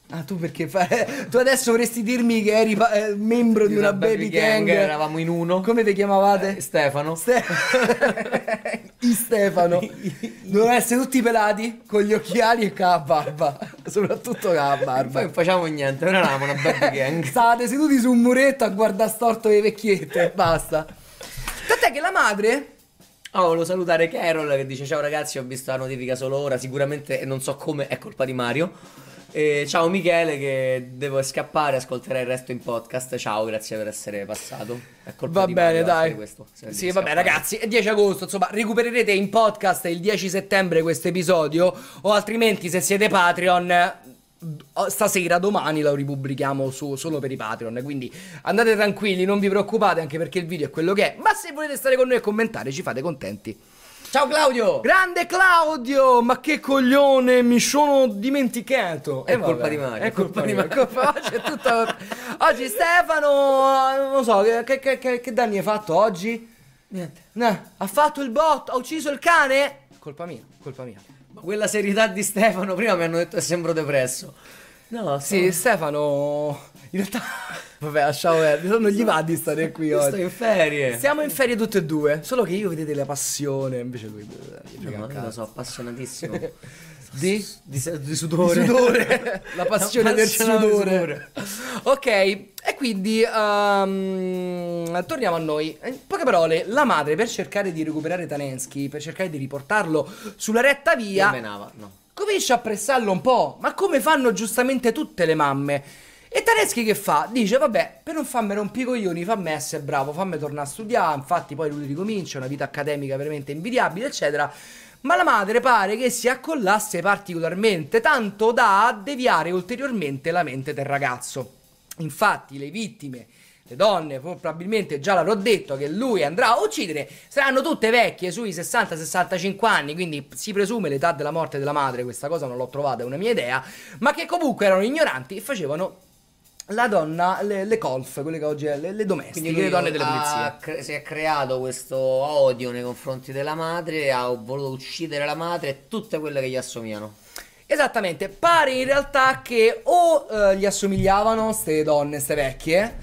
Ah, tu perché fa... tu adesso vorresti dirmi che eri eh, membro di, di una, una, baby, baby gang. gang. Eravamo in uno. Come vi chiamavate? Eh, Stefano. Ste... I Stefano. Dovevano essere tutti pelati con gli occhiali e con la barba. Soprattutto con la barba. Poi non facciamo niente, non eravamo una baby gang. State seduti su un muretto a guardare storto le vecchiette. Basta. Tant'è che la madre Oh, volevo salutare Carol che dice ciao ragazzi ho visto la notifica solo ora, sicuramente non so come è colpa di Mario. E ciao Michele che devo scappare, ascolterai il resto in podcast. Ciao, grazie per essere passato. va bene, dai. Questo, sì, bene, ragazzi, è 10 agosto, insomma, recupererete in podcast il 10 settembre questo episodio o altrimenti se siete Patreon oh, stasera, domani lo ripubblichiamo su, solo per i Patreon. Quindi andate tranquilli, non vi preoccupate, anche perché il video è quello che è. Ma se volete stare con noi e commentare, ci fate contenti. Ciao Claudio! Grande Claudio! Ma che coglione, mi sono dimenticato! È eh colpa di Mario. È colpa, colpa di Mario. Colpa... Oggi, è tutta... oggi Stefano, eh, non so, che, che, che, che danni hai fatto oggi? Niente. Nah, ha fatto il botto, ha ucciso il cane? Colpa mia, colpa mia. Ma quella serietà di Stefano, prima mi hanno detto che sembro depresso. No, sì, Stefano in realtà, vabbè, lasciamo perdere. Non gli va di stare qui oggi. Sto in ferie. Siamo in ferie tutte e due. Solo che io vedete la passione. Invece lui. Eh, io no, io sono appassionatissimo. Di? Di, di sudore. Di sudore. la passione del sudore. sudore. ok, e quindi um, torniamo a noi. In poche parole, la madre per cercare di recuperare Tanensky, per cercare di riportarlo sulla retta via. Menava, no. Comincia a pressarlo un po', ma come fanno giustamente tutte le mamme? E Tareschi che fa? Dice, vabbè, per non farmi rompere i coglioni, fammi essere bravo, fammi tornare a studiare. Infatti poi lui ricomincia, una vita accademica veramente invidiabile, eccetera. Ma la madre pare che si accollasse particolarmente, tanto da deviare ulteriormente la mente del ragazzo. Infatti le vittime le donne, probabilmente già l'avrò detto che lui andrà a uccidere, saranno tutte vecchie sui 60-65 anni, quindi si presume l'età della morte della madre, questa cosa non l'ho trovata, è una mia idea, ma che comunque erano ignoranti e facevano la donna, le, le colf, quelle che oggi è, le, le domestiche, Quindi le donne della polizia. polizie. si è creato questo odio nei confronti della madre, ha voluto uccidere la madre e tutte quelle che gli assomigliano. Esattamente, pare in realtà che o eh, gli assomigliavano queste donne, queste vecchie,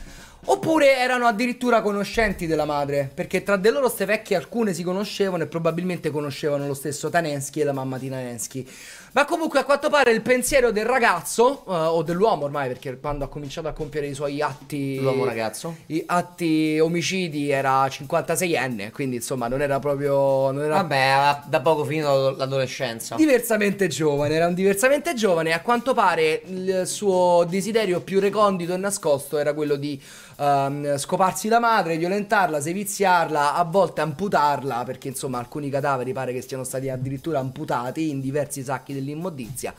oppure erano addirittura conoscenti della madre, perché tra di loro queste vecchie alcune si conoscevano e probabilmente conoscevano lo stesso Tanensky e la mamma di Tanensky. Ma comunque a quanto pare il pensiero del ragazzo, uh, o dell'uomo ormai, perché quando ha cominciato a compiere i suoi atti... L'uomo ragazzo? I atti omicidi era 56enne, quindi insomma non era proprio... Non era... Vabbè, era da poco finito l'adolescenza. Diversamente giovane, era un diversamente giovane. A quanto pare il suo desiderio più recondito e nascosto era quello di ehm, scoparsi la madre, violentarla, seviziarla, a volte amputarla, perché insomma alcuni cadaveri pare che siano stati addirittura amputati in diversi sacchi dell'immondizia.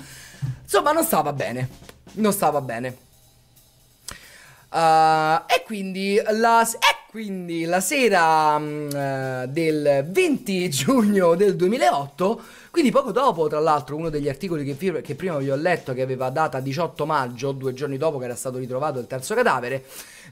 Insomma, non stava bene. Non stava bene. Uh, e, quindi la, quindi la, sera uh, del 20 giugno del 2008, quindi poco dopo, tra l'altro, uno degli articoli che, che prima vi ho letto, che aveva data 18 maggio, due giorni dopo che era stato ritrovato il terzo cadavere,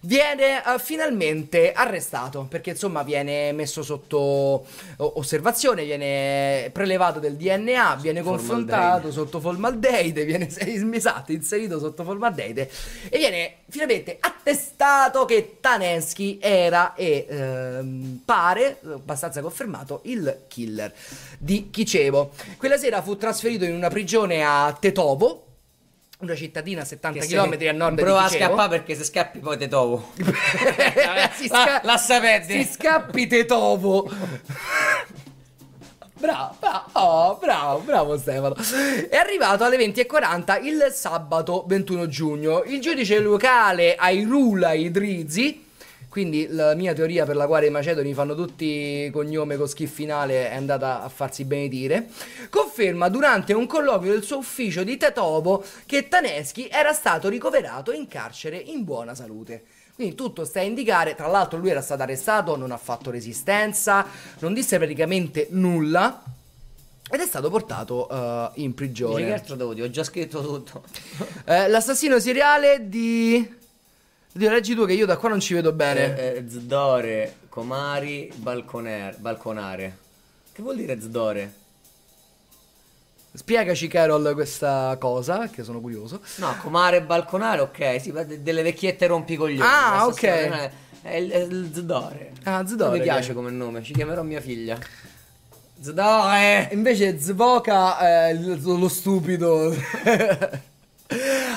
viene uh, finalmente arrestato perché insomma viene messo sotto osservazione, viene prelevato del DNA, viene confrontato sotto formaldeide, viene smisato, inserito sotto formaldeide e viene finalmente attestato che Tanensky era e ehm, pare, abbastanza confermato, il killer di Kicevo. Quella sera fu trasferito in una prigione a Tetovo, una cittadina a 70 km a nord prova a scappare perché se scappi poi te tovo eh, si ah, sca- la, la sapete se scappi te tovo Bravo, bravo, oh, bravo, bravo Stefano. È arrivato alle 20.40 il sabato 21 giugno. Il giudice locale Airula Idrizi quindi la mia teoria per la quale i macedoni fanno tutti cognome con finale è andata a farsi benedire. Conferma durante un colloquio del suo ufficio di Tetovo che Taneschi era stato ricoverato in carcere in buona salute. Quindi tutto sta a indicare, tra l'altro lui era stato arrestato, non ha fatto resistenza, non disse praticamente nulla. Ed è stato portato uh, in prigione. Dice che altro devo dire? Ho già scritto tutto. eh, l'assassino seriale di Dio, leggi tu che io da qua non ci vedo bene. Eh, eh, zdore, comari, balconer, balconare. Che vuol dire zdore? Spiegaci, Carol, questa cosa, che sono curioso. No, comare balconare, ok. Sì, delle vecchiette rompicoglioni. Ah, ok. È, è, il Zdore. Ah, Zdore. Non mi piace che... come nome, ci chiamerò mia figlia. Zdore! Invece Zvoca è eh, lo stupido.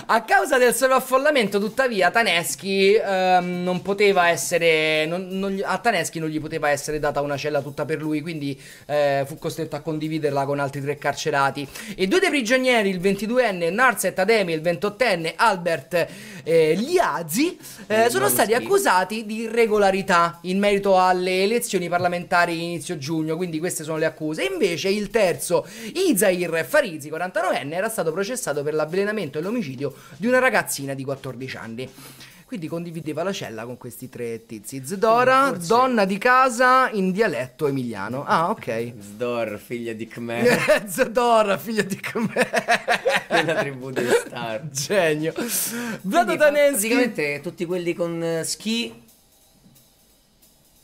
A causa del sovraffollamento, tuttavia, Taneschi um, non poteva essere. Non, non, a Taneschi non gli poteva essere data una cella tutta per lui, quindi eh, fu costretto a condividerla con altri tre carcerati. E due dei prigionieri, il 22enne Narzet Ademi e il 28enne Albert eh, Liazzi, eh, eh, sono stati accusati di irregolarità in merito alle elezioni parlamentari inizio giugno. Quindi queste sono le accuse. Invece, il terzo, Izair Farizi, 49enne, era stato processato per l'avvelenamento e l'omicidio di una ragazzina di 14 anni. Quindi condivideva la cella con questi tre tizi. Zdora, mm, Forse... donna di casa in dialetto emiliano. Ah, ok. Zdor, figlia di Khmer. Zdora, figlia di Khmer. Della tribù di Star. Genio. Vlado Daneschi. Praticamente tutti quelli con uh, schi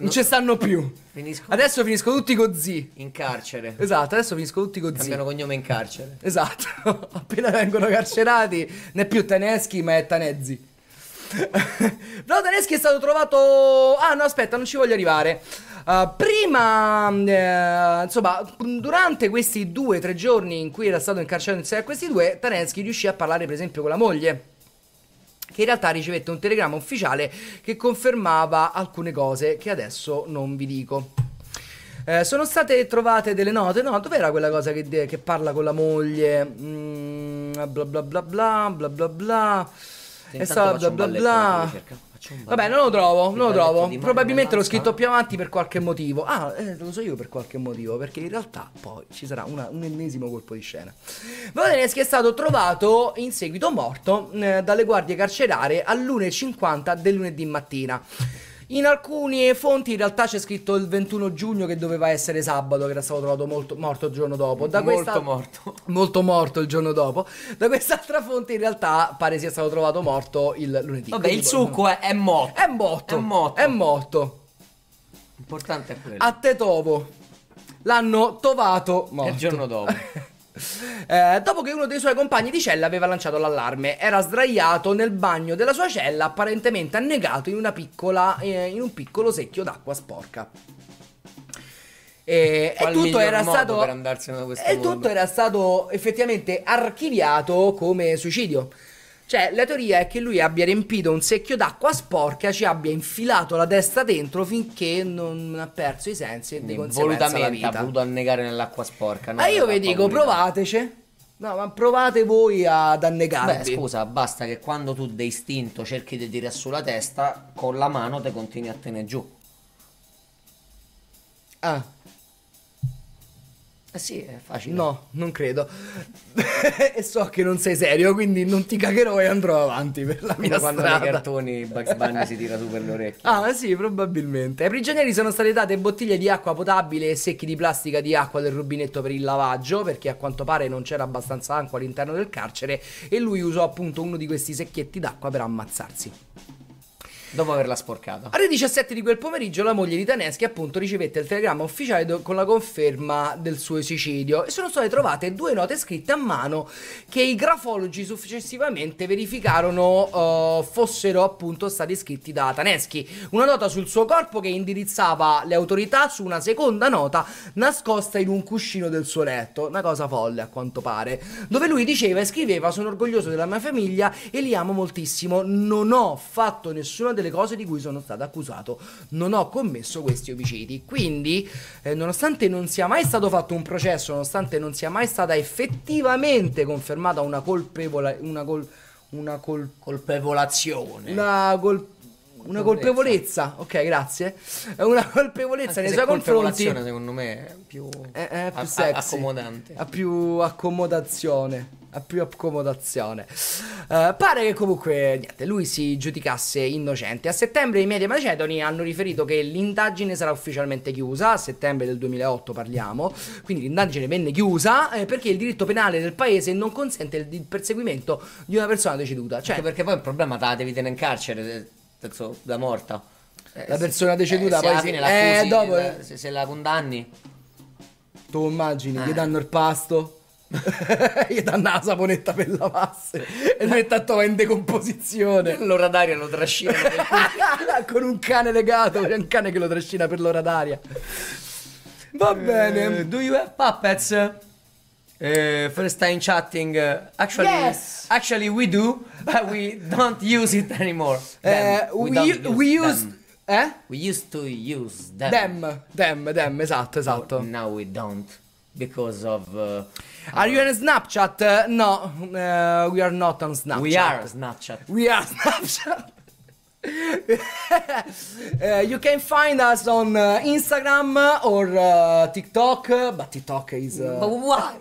non ci stanno più. Finiscono. Adesso finiscono tutti così. In carcere. Esatto, adesso finiscono tutti così. Cambiano cognome in carcere. Esatto. Appena vengono carcerati, non è più Taneschi, ma è Tanezzi. Però Taneschi è stato trovato... Ah no, aspetta, non ci voglio arrivare. Uh, prima, eh, insomma, durante questi due o tre giorni in cui era stato incarcerato insieme a questi due, Taneschi riuscì a parlare per esempio con la moglie che in realtà ricevette un telegramma ufficiale che confermava alcune cose che adesso non vi dico. Eh, sono state trovate delle note, no? Dov'era quella cosa che, de- che parla con la moglie? Mm, bla bla bla bla bla bla bla. È stato bla bla bla. Vabbè, non lo trovo, non lo trovo. Probabilmente l'ho scritto più avanti per qualche motivo. Ah, eh, lo so io per qualche motivo, perché in realtà poi ci sarà una, un ennesimo colpo di scena. Valeneschi è stato trovato in seguito morto eh, dalle guardie carcerarie alle 1.50 del lunedì mattina. In alcune fonti in realtà c'è scritto il 21 giugno che doveva essere sabato, che era stato trovato molto, morto il giorno dopo. Da molto morto. Molto morto il giorno dopo. Da quest'altra fonte in realtà pare sia stato trovato morto il lunedì. Vabbè, Quindi il succo è, è morto. È morto. È morto. È morto. Importante è quello. A Tetovo. L'hanno trovato morto. Il giorno dopo. Eh, dopo che uno dei suoi compagni di cella aveva lanciato l'allarme, era sdraiato nel bagno della sua cella, apparentemente annegato in, piccola, eh, in un piccolo secchio d'acqua sporca. E, e tutto, era stato, e tutto era stato effettivamente archiviato come suicidio. Cioè, la teoria è che lui abbia riempito un secchio d'acqua sporca, ci abbia infilato la testa dentro finché non ha perso i sensi e di conseguenza la vita. ha voluto annegare nell'acqua sporca. Ma io vi dico, umida. provateci. No, ma provate voi ad annegarvi. Beh, scusa, basta che quando tu da istinto cerchi di tirare sulla testa, con la mano te continui a tenere giù. Ah. Eh sì, è facile. No, non credo. e so che non sei serio, quindi non ti cagherò e andrò avanti per la mia quando strada. Quando nei cartoni Bugs Bunny si tira su per le orecchie. Ah, sì, probabilmente. Ai prigionieri sono state date bottiglie di acqua potabile e secchi di plastica di acqua del rubinetto per il lavaggio, perché a quanto pare non c'era abbastanza acqua all'interno del carcere e lui usò appunto uno di questi secchietti d'acqua per ammazzarsi. Dopo averla sporcata. Alle 17 di quel pomeriggio la moglie di Taneschi appunto ricevette il telegramma ufficiale do- con la conferma del suo suicidio e sono state trovate due note scritte a mano che i grafologi successivamente verificarono uh, fossero appunto stati scritti da Taneschi. Una nota sul suo corpo che indirizzava le autorità su una seconda nota nascosta in un cuscino del suo letto, una cosa folle a quanto pare, dove lui diceva e scriveva sono orgoglioso della mia famiglia e li amo moltissimo, non ho fatto nessuna delle delle cose di cui sono stato accusato. Non ho commesso questi omicidi. Quindi, eh, nonostante non sia mai stato fatto un processo, nonostante non sia mai stata effettivamente confermata una colpevole. Una, col, una col, colpevolazione. Una colpevolezza una colpevolezza, ok, grazie. Eh, una colpevolezza Anche nei suoi confronti. secondo me, è più, è, eh, è eh, più a, sexy, accomodante. Ha più accomodazione più accomodazione. Uh, pare che comunque niente, lui si giudicasse innocente. A settembre i media macedoni hanno riferito che l'indagine sarà ufficialmente chiusa, a settembre del 2008 parliamo, quindi l'indagine venne chiusa eh, perché il diritto penale del paese non consente il, il perseguimento di una persona deceduta. Cioè, perché poi il problema te la devi tenere in carcere, penso, eh, da morta. Eh, la persona deceduta eh, poi alla fine si... la accusi, eh, se, se la condanni tu immagini, ah. gli danno il pasto gli danna la saponetta per la lavasse e lui intanto va in decomposizione. L'ora d'aria lo trascina con un cane legato, c'è un cane che lo trascina per l'ora d'aria. Va eh, bene. do you have puppets? Uh, first time chatting. Eh, actually, yes. actually we do, but we don't use it anymore. Uh, we, we, use we used. Them. Eh? We used to use them. Them, them, them, esatto, esatto. But now we don't because of. Uh, are you on Snapchat? Uh, no, uh, we are not on Snapchat. We are Snapchat. We are Snapchat. Uh, you can find us on uh, Instagram or uh, TikTok, but TikTok is. But why?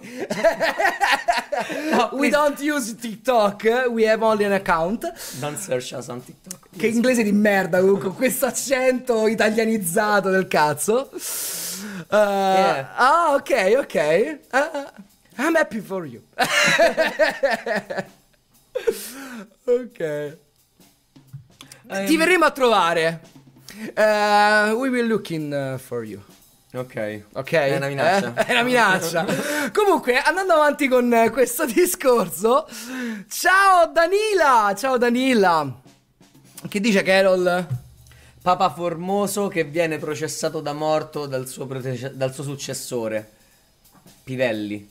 no, we don't use TikTok, we have only an account. Non search us on TikTok. Che inglese di merda, con questo accento italianizzato del cazzo. Eh, yeah. Ah, ok, ok. Uh, I'm happy for you. ok. Um, Ti verremo a trovare. Uh, we will looking for you. Ok. Ok. È una minaccia. Eh? È una minaccia. Comunque, andando avanti con questo discorso. Ciao Danila! Ciao Danila! Che dice Carol? Papa Formoso che viene processato da morto dal suo, protege- dal suo successore, Pivelli.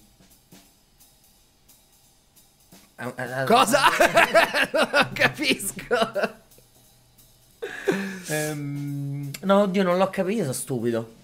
Cosa? non capisco. Ehm, no, oddio, non l'ho capito, sono stupido.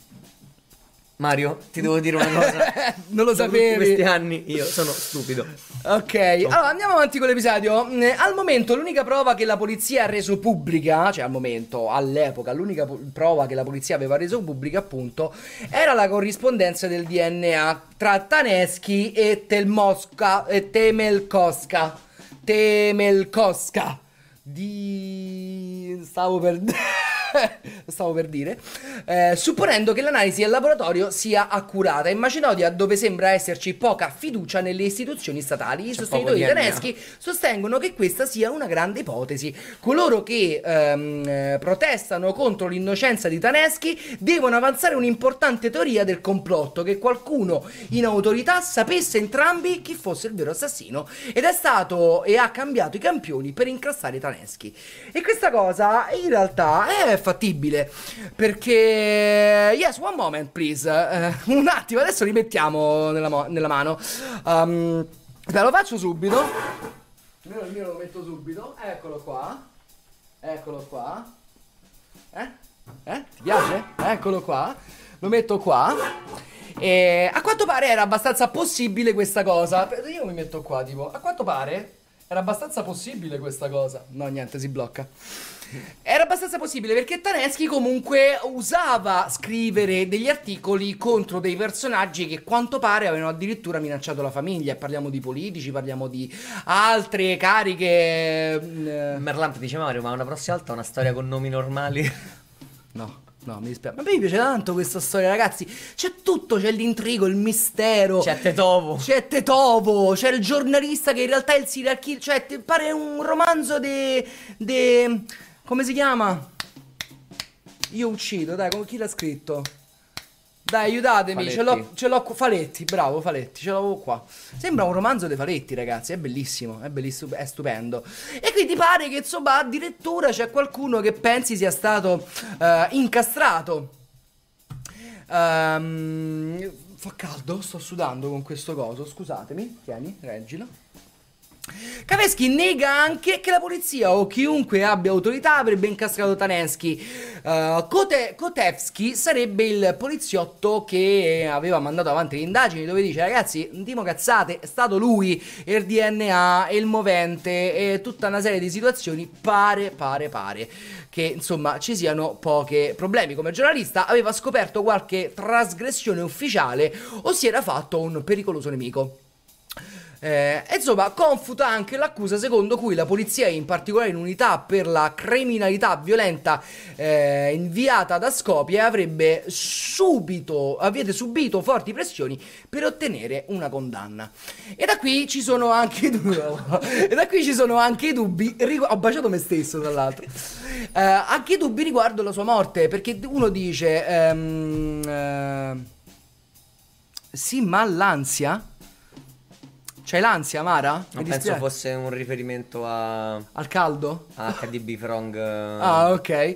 Mario, ti devo dire una cosa. non lo sapevi. In questi anni io sono stupido. Ok, no. allora andiamo avanti con l'episodio. Eh, al momento l'unica prova che la polizia ha reso pubblica, cioè al momento, all'epoca, l'unica prova che la polizia aveva reso pubblica appunto era la corrispondenza del DNA tra Taneschi e, Telmosca, e Temelkoska. Temelkoska. Di... Stavo per... stavo per dire, eh, supponendo che l'analisi del laboratorio sia accurata. In Macedonia, dove sembra esserci poca fiducia nelle istituzioni statali, i sostenitori tedeschi eh. sostengono che questa sia una grande ipotesi. Coloro che ehm, eh, protestano contro l'innocenza di Taneschi devono avanzare un'importante teoria del complotto che qualcuno in autorità sapesse entrambi chi fosse il vero assassino ed è stato e ha cambiato i campioni per incrassare Taneschi. E questa cosa in realtà è fattibile. Perché... Yes, one moment, please. Uh, un attimo, adesso rimettiamo mettiamo nella, nella mano. Um, lo faccio subito. Almeno il mio lo metto subito. Eccolo qua. Eccolo qua. Eh? Eh? Ti piace? Eccolo qua. Lo metto qua. E a quanto pare era abbastanza possibile questa cosa. Io mi metto qua, tipo, a quanto pare era abbastanza possibile questa cosa. No, niente, si blocca. Era abbastanza possibile perché Taneschi comunque usava scrivere degli articoli contro dei personaggi che quanto pare avevano addirittura minacciato la famiglia. Parliamo di politici, parliamo di altre cariche. Mm, eh. Merlant dice Mario, ma una prossima volta una storia con nomi normali? No. No, mi dispiace. Ma mi piace tanto questa storia, ragazzi. C'è tutto, c'è l'intrigo, il mistero. C'è Tetovo. C'è Tetovo, c'è il giornalista che in realtà è il serial killer. Cioè, pare un romanzo de... de come si chiama? Io uccido, dai, come chi l'ha scritto? Dai, aiutatemi, Faletti. ce l'ho, qua. Faletti, bravo Faletti, ce l'avevo qua. Sembra un romanzo dei Faletti, ragazzi, è bellissimo, è bellissimo, è stupendo. E quindi pare che, insomma, addirittura c'è qualcuno che pensi sia stato uh, incastrato. Um, fa caldo, sto sudando con questo coso, scusatemi, tieni, reggilo. Kavesky nega anche che la polizia o chiunque abbia autorità avrebbe incastrato Tanensky. Eh, uh, Kotevsky sarebbe il poliziotto che aveva mandato avanti le indagini dove dice ragazzi, dimo cazzate, è stato lui, il DNA, il movente e tutta una serie di situazioni pare, pare, pare che insomma ci siano pochi problemi. Come giornalista aveva scoperto qualche trasgressione ufficiale o si era fatto un pericoloso nemico. Eh, e insomma, confuta anche l'accusa secondo cui la polizia, in particolare l'unità per la criminalità violenta eh, inviata da Scopie, avrebbe subito, avete subito forti pressioni per ottenere una condanna. E da qui ci sono anche, qui ci sono anche i dubbi. Ho baciato me stesso, tra l'altro. Eh, anche i dubbi riguardo la sua morte, perché uno dice... Ehm, eh, sì, ma l'ansia? C'hai l'ansia, Mara? Mi non dispiace. penso fosse un riferimento a... Al caldo? A HDB Frong. Eh. ah, ok.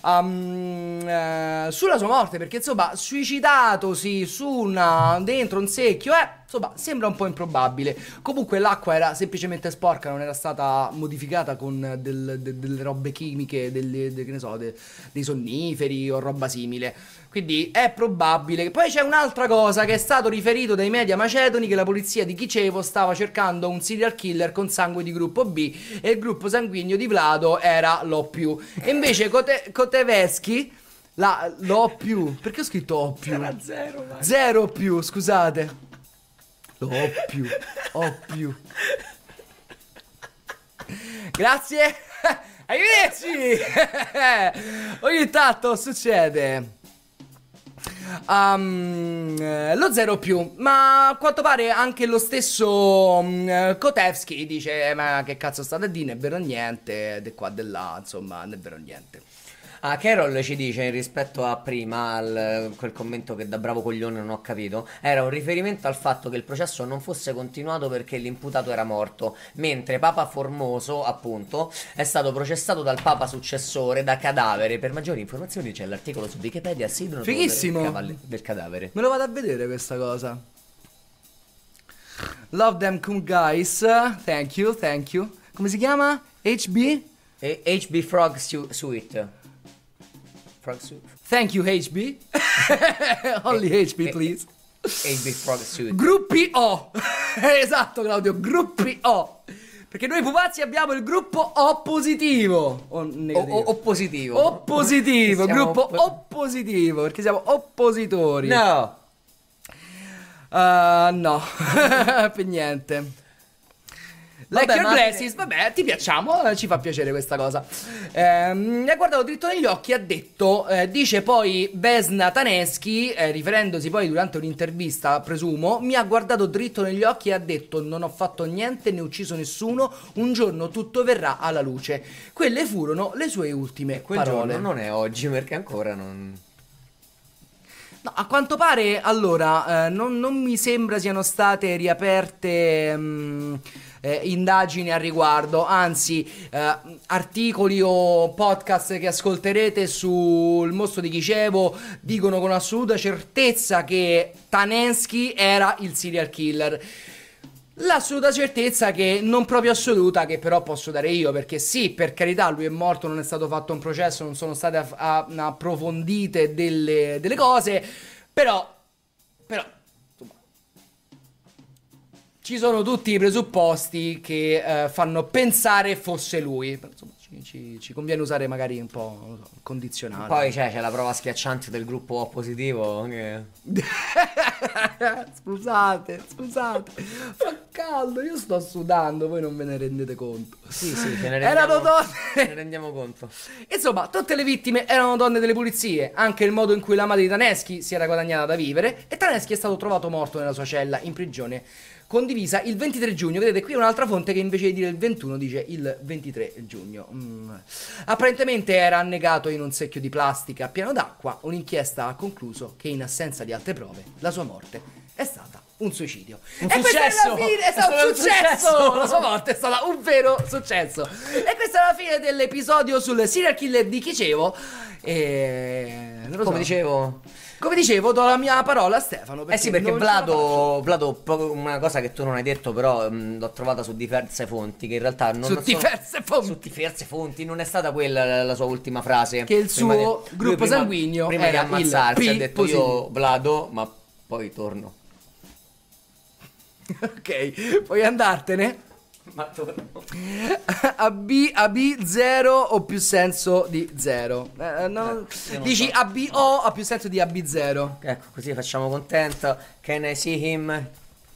Um, eh, sulla sua morte, perché insomma, suicidatosi su una... dentro un secchio, eh Insomma, sembra un po' improbabile. Comunque l'acqua era semplicemente sporca, non era stata modificata con del, de, delle robe chimiche, delle, de, che ne so, de, dei sonniferi o roba simile. Quindi è probabile. Poi c'è un'altra cosa che è stato riferito dai media macedoni che la polizia di Chicevo stava cercando un serial killer con sangue di gruppo B e il gruppo sanguigno di Vlado era l'O E invece Kote- Koteveschi la l'O Perché ho scritto O Era zero. Vai. Zero più, scusate. Oppio, oppio. Grazie. Arrivederci. Ogni tanto succede. Um, lo zero più, ma a quanto pare anche lo stesso um, Kotevski dice: eh, Ma che cazzo state a dire? Non è vero niente. De qua, de là, insomma, non è vero niente. Ah, Carol ci dice rispetto a prima, al, quel commento che da bravo coglione non ho capito, era un riferimento al fatto che il processo non fosse continuato perché l'imputato era morto, mentre Papa Formoso, appunto, è stato processato dal Papa successore da cadavere. Per maggiori informazioni c'è l'articolo su Wikipedia, sindromo Fighissimo. Del, cavalle, del cadavere. Me lo vado a vedere questa cosa. Love them cool guys, thank you, thank you. Come si chiama? HB? HB eh, Frog Su Suite frog soup. Thank you, HB. Only HB, eh, eh, please. HB eh, frog soup. Gruppi O. esatto, Claudio, gruppi O. Perché noi pupazzi abbiamo il gruppo O positivo. O, negativo. o, o, o positivo. O positivo, gruppo opp- O positivo, perché siamo oppositori. No. Uh, no, per niente. Like vabbè, Your Glasses, ma... vabbè, ti piacciamo, eh, ci fa piacere questa cosa. Eh, mi ha guardato dritto negli occhi e ha detto, eh, dice poi Besna Taneschi, eh, riferendosi poi durante un'intervista, presumo, mi ha guardato dritto negli occhi e ha detto non ho fatto niente, né ucciso nessuno, un giorno tutto verrà alla luce. Quelle furono le sue ultime Quel parole. Giorno non è oggi perché ancora non... No, a quanto pare, allora, eh, non, non, mi sembra siano state riaperte... Mh, mm, eh, indagini al riguardo, anzi eh, articoli o podcast che ascolterete sul mostro di Chicevo dicono con assoluta certezza che Tanensky era il serial killer. L'assoluta certezza che non proprio assoluta, che però posso dare io, perché sì, per carità, lui è morto, non è stato fatto un processo, non sono state aff- approfondite delle, delle cose, però, però ci sono tutti i presupposti che eh, fanno pensare fosse lui. insomma, ci, ci, ci, conviene usare magari un po' non so, condizionale. Poi c'è, cioè, c'è, la prova schiacciante del gruppo oppositivo. Che... scusate, scusate. Fa caldo, io sto sudando, voi non ve ne rendete conto. Sì, sì, ne rendiamo, erano donne. ne rendiamo conto. Insomma, tutte le vittime erano donne delle pulizie. Anche il modo in cui la madre di Taneschi si era guadagnata da vivere. E Taneschi è stato trovato morto nella sua cella in prigione condivisa il 23 giugno. Vedete qui un'altra fonte che invece di dire il 21 dice il 23 giugno. Mm. Apparentemente era annegato in un secchio di plastica a pieno d'acqua. Un'inchiesta ha concluso che in assenza di altre prove la sua morte è stata un suicidio. Un e successo! È, fine, è, stato è, stato un successo! successo. La sua morte è stata un vero successo. e questa è la fine dell'episodio sul serial killer di Kicevo. E... Come so. dicevo... Come dicevo, do la mia parola a Stefano. Eh sì, perché Vlado, Vlado, una cosa che tu non hai detto, però mh, l'ho trovata su diverse fonti. Che in realtà non su non diverse sono, fonti. Su diverse fonti, non è stata quella la, la sua ultima frase. Che il suo che, gruppo prima, sanguigno prima era di ammazzarsi, il ha detto io Vlado, ma poi torno. ok, puoi andartene? Ma AB, AB0 o più senso di 0. Eh, eh, no, eh, dici so. ABO ha più senso di AB0. Ecco, così facciamo contento. Can I see him?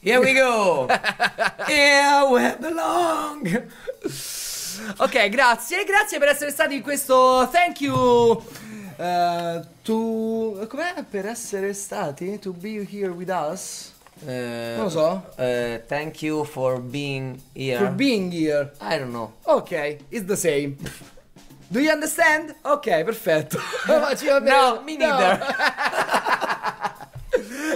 Here we go! Here we belong! Ok, grazie, grazie per essere stati in questo thank you. Uh, eh, to... Com'è per essere stati? To be here with us? Eh, non lo so. Eh, thank you for being here. For being here. I don't know. Ok, it's the same. Do you understand? Ok, perfetto. no, me neither. No.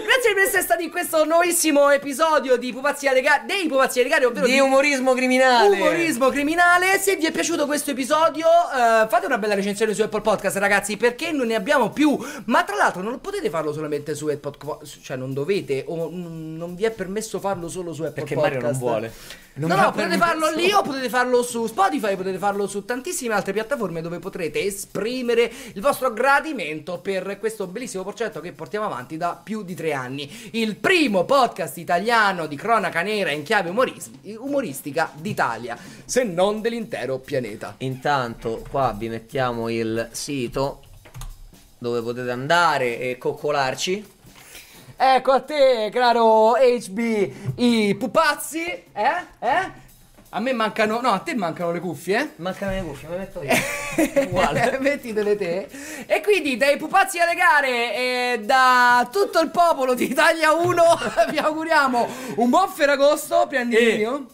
Grazie per essere stati in questo nuovissimo episodio di Pupazzi Legari, dei Pupazzi Legari, ovvero di, di umorismo criminale. Umorismo criminale. Se vi è piaciuto questo episodio, eh, fate una bella recensione su Apple Podcast, ragazzi, perché non ne abbiamo più. Ma tra l'altro, non potete farlo solamente su Apple Podcast, cioè non dovete, o n- non vi è permesso farlo solo su Apple perché Podcast. Perché Mario non vuole. Non no, no, potete farlo lì o potete farlo su Spotify, potete farlo su tantissime altre piattaforme dove potrete esprimere il vostro gradimento per questo bellissimo progetto che portiamo avanti da più di tre tre anni, il primo podcast italiano di cronaca nera in chiave umoris- umoristica d'Italia, se non dell'intero pianeta. Intanto qua vi mettiamo il sito dove potete andare e coccolarci. Ecco a te, caro HB, i pupazzi, eh? Eh? A me mancano, no, a te mancano le cuffie. Eh? Mancano le cuffie, me le metto io. Uguale. Mettitele te. E quindi dai pupazzi alle gare e da tutto il popolo di Italia 1 vi auguriamo un buon Ferragosto, pian e...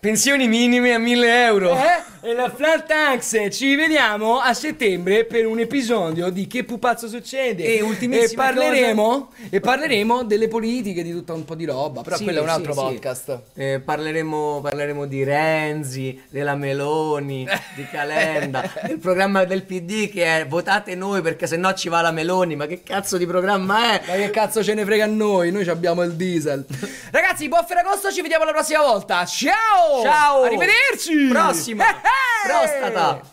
Pensioni minime a 1000 euro. Eh? E la flat tax. Ci vediamo a settembre per un episodio di Che pupazzo succede. E ultimissima e parleremo, cosa... e parleremo delle politiche, di tutta un po' di roba. Però sì, quello è un altro sì, podcast. Sì. Eh, parleremo, parleremo, di Renzi, della Meloni, di Calenda, del programma del PD che è votate noi perché se no ci va la Meloni. Ma che cazzo di programma è? Ma che cazzo ce ne frega a noi? Noi abbiamo il diesel. Ragazzi, buon Ferragosto, ci vediamo la prossima volta. Ciao! Ciao! Arrivederci! Prossima! Eh, eh! Prostata!